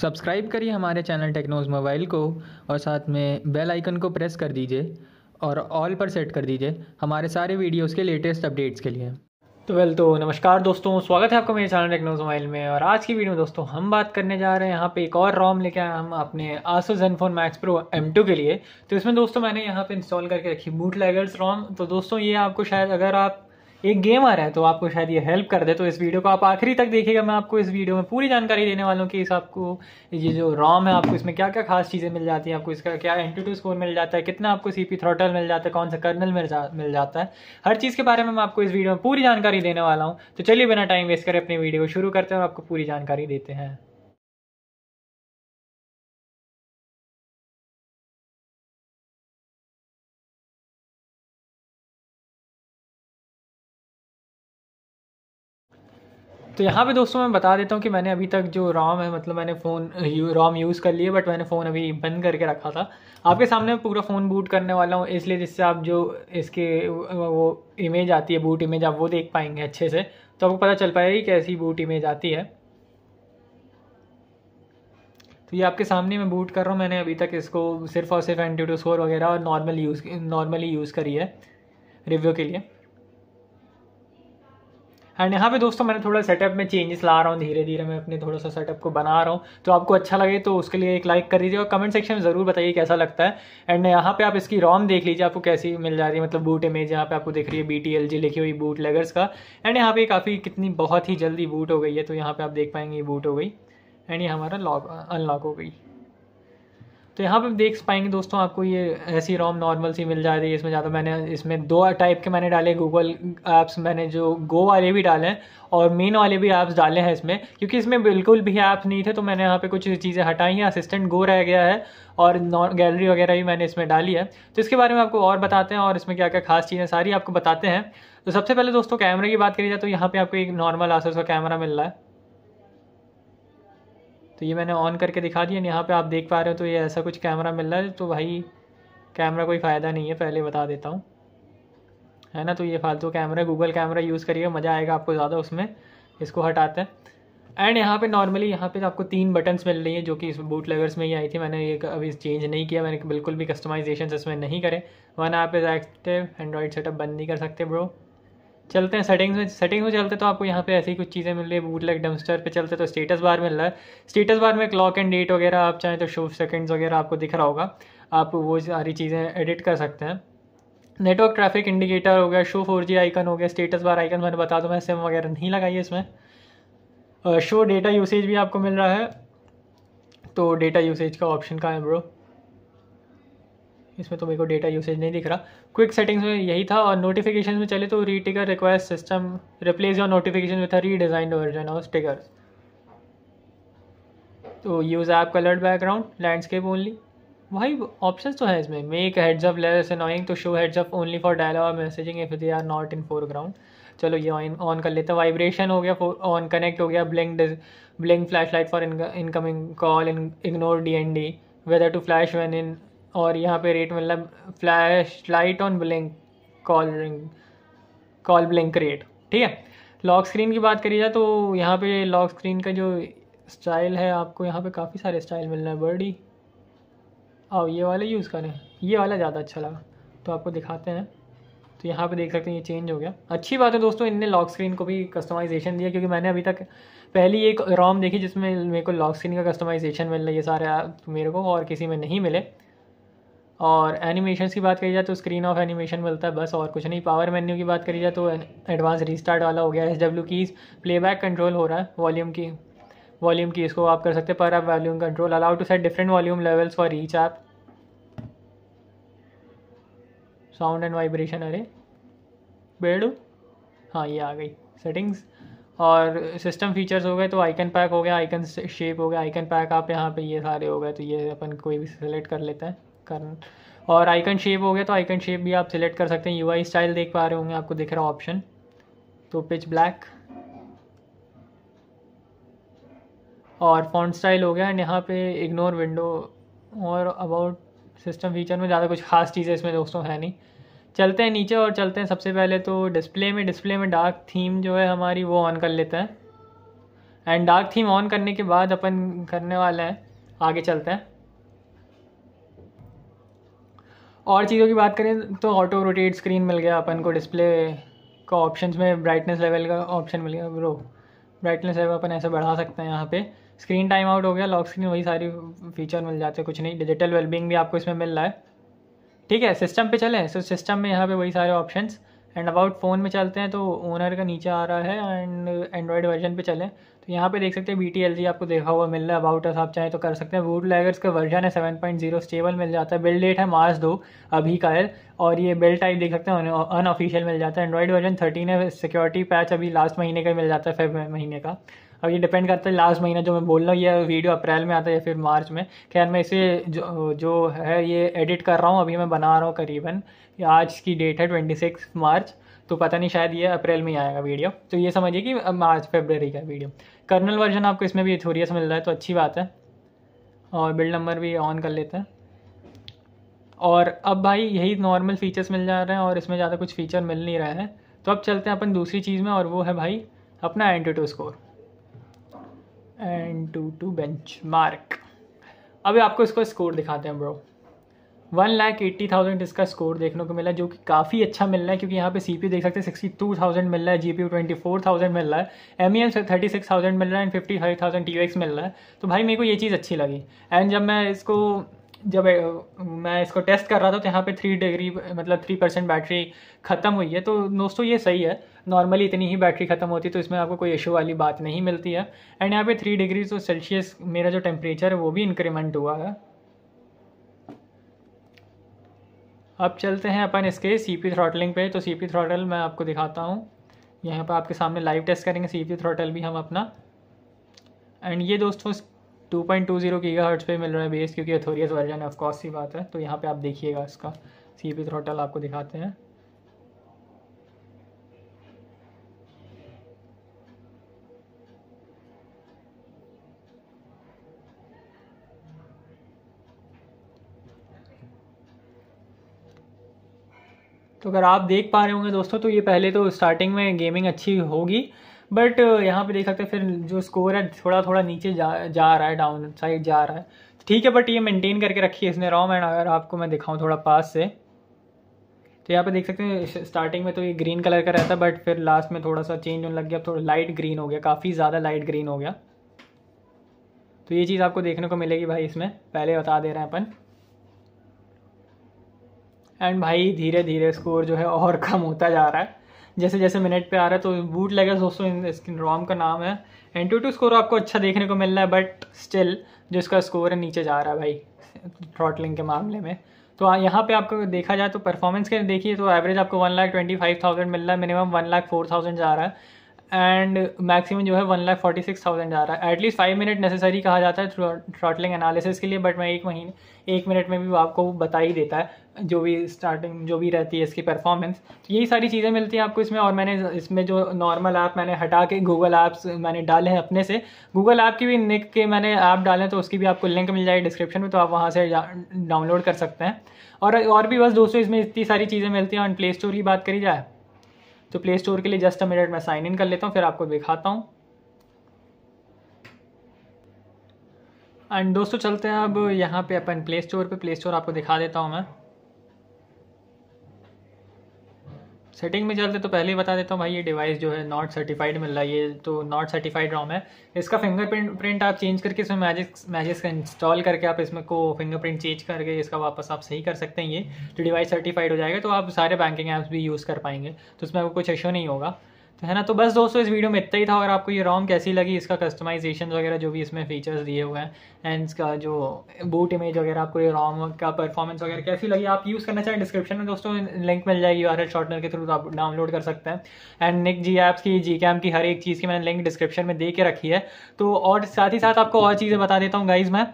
subscribe करिए हमारे channel टेक्नोज mobile को और साथ में बेल आइकन को प्रेस कर दीजिए और ऑल पर सेट कर दीजिए हमारे सारे वीडियोस के लेटेस्ट अपडेट्स के लिए तो वेल तो नमस्कार दोस्तों स्वागत है आपका मेरे चैनल टेक्नोज मोबाइल में और आज की वीडियो में दोस्तों हम बात करने जा रहे हैं यहाँ पे एक और रॉम लेके आए हम अपने Asus Zenfone Max Pro M two के लिए तो इसमें दोस्तों मैंने यहाँ पे इंस्टॉल करके रखी बूट लेगर्स रॉम तो दोस्तों ये आपको शायद अगर आप एक गेमर है तो आपको शायद ये हेल्प कर दे तो इस वीडियो को आप आखिरी तक देखिएगा मैं आपको इस वीडियो में पूरी जानकारी देने वाला हूँ कि इस आपको ये जो रॉम है आपको इसमें क्या क्या खास चीज़ें मिल जाती हैं आपको इसका क्या एंटीट्यू टू स्कोर मिल जाता है कितना आपको सी पी थ्रोटल मिल जाता है कौन सा कर्नल मिल जा मिल जाता है हर चीज़ के बारे में मैं आपको इस वीडियो में पूरी जानकारी देने वाला हूँ तो चलिए बिना टाइम वेस्ट करें अपनी वीडियो को शुरू करते हैं और आपको पूरी जानकारी देते हैं तो यहाँ पे दोस्तों मैं बता देता हूँ कि मैंने अभी तक जो रॉम है मतलब मैंने फ़ोन यू, रॉम यूज़ कर लिए बट मैंने फ़ोन अभी बंद करके रखा था आपके सामने पूरा फ़ोन बूट करने वाला हूँ इसलिए जिससे आप जो इसके वो इमेज आती है बूट इमेज आप वो देख पाएंगे अच्छे से तो आपको पता चल कि कैसी बूट इमेज आती है तो ये आपके सामने मैं बूट कर रहा हूँ मैंने अभी तक इसको सिर्फ और सिर्फ एंटी स्कोर वगैरह और नॉर्मल यूज़ नॉर्मली यूज़ करी है रिव्यू के लिए एंड यहाँ पे दोस्तों मैंने थोड़ा सेटअप में चेंजेस ला रहा हूँ धीरे धीरे मैं अपने थोड़ा सा सेटअप को बना रहा हूँ तो आपको अच्छा लगे तो उसके लिए एक लाइक कर दीजिए और कमेंट सेक्शन में ज़रूर बताइए कैसा लगता है एंड यहाँ पे आप इसकी रॉम देख लीजिए आपको कैसी मिल जा रही है मतलब बूट इमेज यहाँ पे आपको दिख रही है बी टी एल जी लिखी हुई बूट लेगर्स का एंड यहाँ पे काफ़ी कितनी बहुत ही जल्दी बूट हो गई है तो यहाँ पर आप देख पाएंगे ये बूट हो गई एंड ये हमारा लॉक अनलॉक हो गई तो यहाँ पे देख पाएंगे दोस्तों आपको ये ऐसी रोम नॉर्मल सी मिल जा रही है इसमें ज़्यादा मैंने इसमें दो टाइप के मैंने डाले गूगल ऐप्स मैंने जो गो वाले भी डाले हैं और मेन वाले भी ऐप्स डाले हैं इसमें क्योंकि इसमें बिल्कुल भी ऐप नहीं थे तो मैंने यहाँ पे कुछ चीज़ें हटाई हैं असिस्टेंट गो रह गया है और गैलरी वगैरह भी मैंने इसमें डाली है तो इसके बारे में आपको और बताते हैं और इसमें क्या क्या खास चीज़ें सारी आपको बताते हैं तो सबसे पहले दोस्तों कैमरे की बात करी जाए तो यहाँ पर आपको एक नॉर्मल आसर्स का कैमरा मिल रहा है तो ये मैंने ऑन करके दिखा दिया यहाँ पे आप देख पा रहे हो तो ये ऐसा कुछ कैमरा मिल रहा है तो भाई कैमरा कोई फ़ायदा नहीं है पहले बता देता हूँ है ना तो ये फालतू कैमरा गूगल कैमरा यूज़ करिए मज़ा आएगा आपको ज़्यादा उसमें इसको हटाते हैं एंड यहाँ पे नॉर्मली यहाँ पे आपको तीन बटन्स मिल रही हैं जो कि इस बूट लेवर्स में ही आई थी मैंने ये अभी चेंज नहीं किया मैंने बिल्कुल भी कस्टमाइजेशन इसमें नहीं करे one app is active Android setup बंद नहीं कर सकते ब्रो चलते हैं सेटिंग्स में सेटिंग्स में चलते तो आपको यहाँ पे ऐसी कुछ चीज़ें मिल रही है बूट लाइक डमस्टर पे चलते तो स्टेटस बार मिल रहा है स्टेटस बार में क्लॉक एंड डेट वगैरह आप चाहें तो शो सेकेंड्स वगैरह आपको दिख रहा होगा आप वो सारी चीज़ें एडिट कर सकते हैं नेटवर्क ट्रैफिक इंडिकेटर हो गया शो फोर जी आइकन हो गया स्टेटस बार आइकन मैंने बता दो मैं सिम वगैरह नहीं लगाई है इसमें शो डेटा यूसेज भी आपको मिल रहा है तो डेटा यूसेज का ऑप्शन कहाँ है ब्रो इसमें तो मेरे को डेटा यूसेज नहीं दिख रहा क्विक सेटिंग्स में यही था और नोटिफिकेशन में चले तो reticker request system replace your notification with a redesigned version of sticker तो use app coloured background landscape only वही ऑप्शन तो है इसमें make heads up less annoying to show heads up only for dialog messaging if they are not in foreground चलो ये on on कर लेते हैं वाइब्रेशन हो गया ऑन कनेक्ट हो गया blink blink flash light for incoming call in ignore D N D whether to flash when in और यहाँ पे रेट मतलब flash light on blink call call blink rate ठीक है लॉक स्क्रीन की बात करी जाए तो यहाँ पे लॉक स्क्रीन का जो स्टाइल है आपको यहाँ पे काफ़ी सारे स्टाइल मिल रहे हैं बर्डी आओ ये वाला यूज़ करें ये वाला ज़्यादा अच्छा लगा तो आपको दिखाते हैं तो यहाँ पे देख सकते हैं ये चेंज हो गया अच्छी बात है दोस्तों इनने लॉक स्क्रीन को भी कस्टमाइजेशन दिया क्योंकि मैंने अभी तक पहली एक रॉम देखी जिसमें मेरे को लॉक स्क्रीन का कस्टमाइजेशन मिल रहा है ये सारे मेरे को और किसी में नहीं मिले और एनिमेशन की बात करी जाए तो स्क्रीन ऑफ एनिमेशन मिलता है बस और कुछ नहीं पावर मेन्यू की बात करी जाए तो एडवांस रीस्टार्ट वाला हो गया S W keys playback control हो रहा है वॉल्यूम की वॉल्यूम की इसको आप कर सकते हैं पर आप volume control allow to set different volume levels for each app sound and vibration अरे बेड हाँ ये आ गई सेटिंग्स और सिस्टम फीचर्स हो गए तो आइकन पैक हो गया आइकन शेप हो गया आइकन पैक आप यहाँ पे ये सारे हो गए तो ये अपन कोई भी सेलेक्ट कर लेते हैं करना और आइकन शेप हो गया तो आइकन शेप भी आप सिलेक्ट कर सकते हैं यूआई स्टाइल देख पा रहे होंगे आपको दिख रहा ऑप्शन तो पिच ब्लैक और फॉन्ट स्टाइल हो गया एंड यहाँ पे इग्नोर विंडो और अबाउट सिस्टम फीचर में ज़्यादा कुछ खास चीज़ें इसमें दोस्तों है नहीं चलते हैं नीचे और चलते हैं सबसे पहले तो डिस्प्ले में डिस्प्ले में डार्क थीम जो है हमारी वो ऑन कर लेते हैं एंड डार्क थीम ऑन करने के बाद अपन करने वाला है आगे चलते हैं और चीज़ों की बात करें तो ऑटो रोटेट स्क्रीन मिल गया अपन को डिस्प्ले का ऑप्शन में ब्राइटनेस लेवल का ऑप्शन मिल गया ब्रो ब्राइटनेस लेवल अपन ऐसे बढ़ा सकते हैं यहाँ पे स्क्रीन टाइम आउट हो गया लॉक स्क्रीन वही सारी फीचर मिल जाते हैं कुछ नहीं डिजिटल वेलबिंग भी आपको इसमें मिल रहा है ठीक है सिस्टम पे चले सो सिस्टम में यहाँ पे वही सारे ऑप्शंस एंड अबाउट फ़ोन में चलते हैं तो ओनर का नीचे आ रहा है एंड एंड्रॉयड वर्जन पे चलें तो यहाँ पे देख सकते हैं बी टी एल जी आपको देखा हुआ मिल रहा है अबाउट अस आप चाहे तो कर सकते हैं वूड लैगर्स का वर्जन है सेवन पॉइंट जीरो स्टेबल मिल जाता है बिल्ड डेट है मार्च दो अभी का है और ये बिल्ड टाइप देख सकते हैं अनऑफिशियल मिल जाता है एंड्रॉइड वर्जन थर्टीन है सिक्योरिटी पैच अभी लास्ट महीने का मिल जाता है फेब महीने का अब ये डिपेंड करता है लास्ट महीना जो मैं बोल रहा हूँ ये वीडियो अप्रैल में आता है या फिर मार्च में खैर मैं इसे जो जो है ये एडिट कर रहा हूँ अभी मैं बना रहा हूँ करीबन आज की डेट है ट्वेंटी सिक्स मार्च तो पता नहीं शायद ये अप्रैल में ही आएगा वीडियो तो ये समझिए कि मार्च फेबररी का वीडियो कर्नल वर्जन आपको इसमें भी थोड़ी सा मिल रहा है तो अच्छी बात है और बिल्ड नंबर भी ऑन कर लेते हैं और अब भाई यही नॉर्मल फीचर्स मिल जा रहे हैं और इसमें ज़्यादा कुछ फीचर मिल नहीं रहा है तो अब चलते हैं अपन दूसरी चीज़ में और वो है भाई अपना AnTuTu score AnTuTu benchmark अभी आपको इसको स्कोर दिखाते हैं bro one lakh eighty thousand इसका स्कोर देखने को मिला जो कि काफ़ी अच्छा मिल रहा है क्योंकि यहाँ पे सी देख सकते हैं सिक्सटी टू थाउजेंड मिल रहा है G P twenty four thousand मिल रहा है M E M thirty six thousand मिल रहा है and fifty five thousand T X मिल रहा है तो भाई मेरे को ये चीज़ अच्छी लगी एंड जब मैं इसको जब मैं इसको टेस्ट कर रहा था तो यहाँ पे थ्री डिग्री मतलब थ्री परसेंट बैटरी ख़त्म हुई है तो दोस्तों ये सही है नॉर्मली इतनी ही बैटरी ख़त्म होती है तो इसमें आपको कोई इशू वाली बात नहीं मिलती है एंड यहाँ पे थ्री डिग्री तो सेल्सियस मेरा जो टेम्परेचर है वो भी इंक्रीमेंट हुआ है अब चलते हैं अपन इसके सी पी थ्रॉटलिंग पे तो सी पी थ्रॉटल मैं आपको दिखाता हूँ यहाँ पर आपके सामने लाइव टेस्ट करेंगे सी पी थ्रॉटल भी हम अपना एंड ये दोस्तों टू पॉइंट टू जीरो की हर्ट्स पर मिल रहा है बेस क्योंकि अथोरियस वर्जन है ऑफकोर्स ही बात है तो यहाँ पे आप देखिएगा इसका सी पी थ्रॉटल आपको दिखाते हैं तो अगर आप देख पा रहे होंगे दोस्तों तो ये पहले तो स्टार्टिंग में गेमिंग अच्छी होगी बट यहाँ पे देख सकते हैं फिर जो स्कोर है थोड़ा थोड़ा नीचे जा जा रहा है डाउन साइड जा रहा है ठीक है बट ये मेंटेन करके रखी है इसने रॉम एंड अगर आपको मैं दिखाऊँ थोड़ा पास से तो यहाँ पे देख सकते हैं स्टार्टिंग में तो ये ग्रीन कलर का रहता है बट फिर लास्ट में थोड़ा सा चेंज होने लग गया थोड़ा लाइट ग्रीन हो गया काफ़ी ज़्यादा लाइट ग्रीन हो गया तो ये चीज़ आपको देखने को मिलेगी भाई इसमें पहले बता दे रहे हैं अपन एंड भाई धीरे धीरे स्कोर जो है और कम होता जा रहा है जैसे जैसे मिनट पे आ रहा है तो बूट लगे दोस्तों इसकी रॉम का नाम है एन टू टू स्कोर आपको अच्छा देखने को मिल रहा है बट स्टिल जो इसका स्कोर है नीचे जा रहा है भाई थ्रॉटलिंग के मामले में तो यहाँ पे आपको देखा जाए तो परफॉर्मेंस के देखिए तो एवरेज आपको one lakh twenty five thousand मिल रहा है minimum one lakh four thousand जा रहा है एंड मैक्सिमम जो है one lakh forty six thousand आ रहा है एटलीस्ट फाइव मिनट नेसेसरी कहा जाता है थ्रॉटलिंग एनालिसिस के लिए बट मैं एक महीने एक मिनट में भी आपको बता ही देता है जो भी स्टार्टिंग जो भी रहती है इसकी परफॉर्मेंस तो यही सारी चीज़ें मिलती हैं आपको इसमें और मैंने इसमें जो नॉर्मल ऐप मैंने हटा के गूगल ऐप्स मैंने डाले हैं अपने से गूगल ऐप की भी निक के मैंने ऐप डाले तो उसकी भी आपको लिंक मिल जाएगी डिस्क्रिप्शन में तो आप वहाँ से डाउनलोड कर सकते हैं और और भी बस दोस्तों इसमें इतनी सारी चीज़ें मिलती हैं ऑन प्ले स्टोर की बात करी जाए तो प्ले स्टोर के लिए जस्ट अ मिनट मैं साइन इन कर लेता हूँ फिर आपको दिखाता हूँ एंड दोस्तों चलते हैं अब यहाँ पे अपन प्ले स्टोर पे प्ले स्टोर आपको दिखा देता हूँ मैं सेटिंग में चलते तो पहले ही बता देता हूँ भाई ये डिवाइस जो है नॉट सर्टिफाइड मिल रहा है ये तो नॉट सर्टिफाइड रॉम है इसका फिंगरप्रिंट प्रिंट आप चेंज करके इसमें मैजिक मैजिक इंस्टॉल करके आप इसमें को फिंगरप्रिंट चेंज करके इसका वापस आप सही कर सकते हैं ये तो डिवाइस सर्टिफाइड हो जाएगा तो आप सारे बैंकिंग ऐप्स भी यूज़ कर पाएंगे तो उसमें आपको कुछ इशू नहीं होगा तो है ना तो बस दोस्तों इस वीडियो में इतना ही था अगर आपको ये रॉम कैसी लगी इसका कस्टमाइजेशन वगैरह जो भी इसमें फीचर्स दिए हुए हैं एंड इसका जो बूट इमेज वगैरह आपको ये रॉम का परफॉर्मेंस वगैरह कैसी लगी आप यूज़ करना चाहें डिस्क्रिप्शन में दोस्तों लिंक मिल जाएगी आर शॉर्टनर के थ्रू तो आप डाउनलोड कर सकते हैं एंड निक जी ऐप्स की जी कैम की हर एक चीज़ की मैंने लिंक डिस्क्रिप्शन में दे के रखी है तो और साथ ही साथ आपको और चीज़ें बता देता हूँ गाइज मैं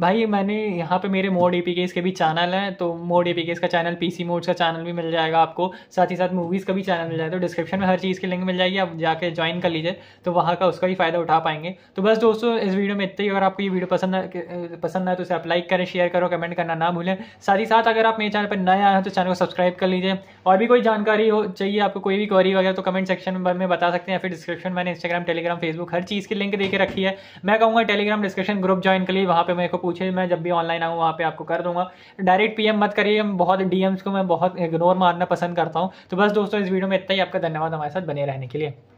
भाई मैंने यहाँ पे मेरे मोड ए पी के भी चैनल हैं तो मोड ए पी का चैनल पी सी मोड्स का चैनल भी मिल जाएगा आपको साथ ही साथ मूवीज़ का भी चैनल मिल जाएगा तो डिस्क्रिप्शन में हर चीज़ की लिंक मिल जाएगी आप जाके ज्वाइन कर लीजिए तो वहाँ का उसका भी फ़ायदा उठा पाएंगे तो बस दोस्तों इस वीडियो में इतना ही अगर आपको ये वीडियो पसंद पसंद है तो उसे आप लाइक करें शेयर करो कमेंट करना ना भूलें साथ ही साथ अगर आप मेरे चैनल पर नए आए हैं तो चैनल को सब्सक्राइब कर लीजिए और भी कोई जानकारी हो चाहिए आपको कोई भी क्वारी वगैरह तो कमेंट सेक्शन में बता सकते हैं फिर डिस्क्रिप्शन मैंने इंस्टाग्राम टेलीग्राम फेसबुक हर चीज़ की लिंक दे रखी है मैं कहूँगा टेलीग्राम डिस्क्रिप्शन ग्रुप ज्वाइन कर लिए वहाँ पर मेरे को पूछे मैं जब भी ऑनलाइन आऊँ वहाँ पे आपको कर दूंगा डायरेक्ट पीएम मत करिए बहुत डीएम्स को मैं बहुत इग्नोर मारना पसंद करता हूँ तो बस दोस्तों इस वीडियो में इतना ही आपका धन्यवाद हमारे साथ बने रहने के लिए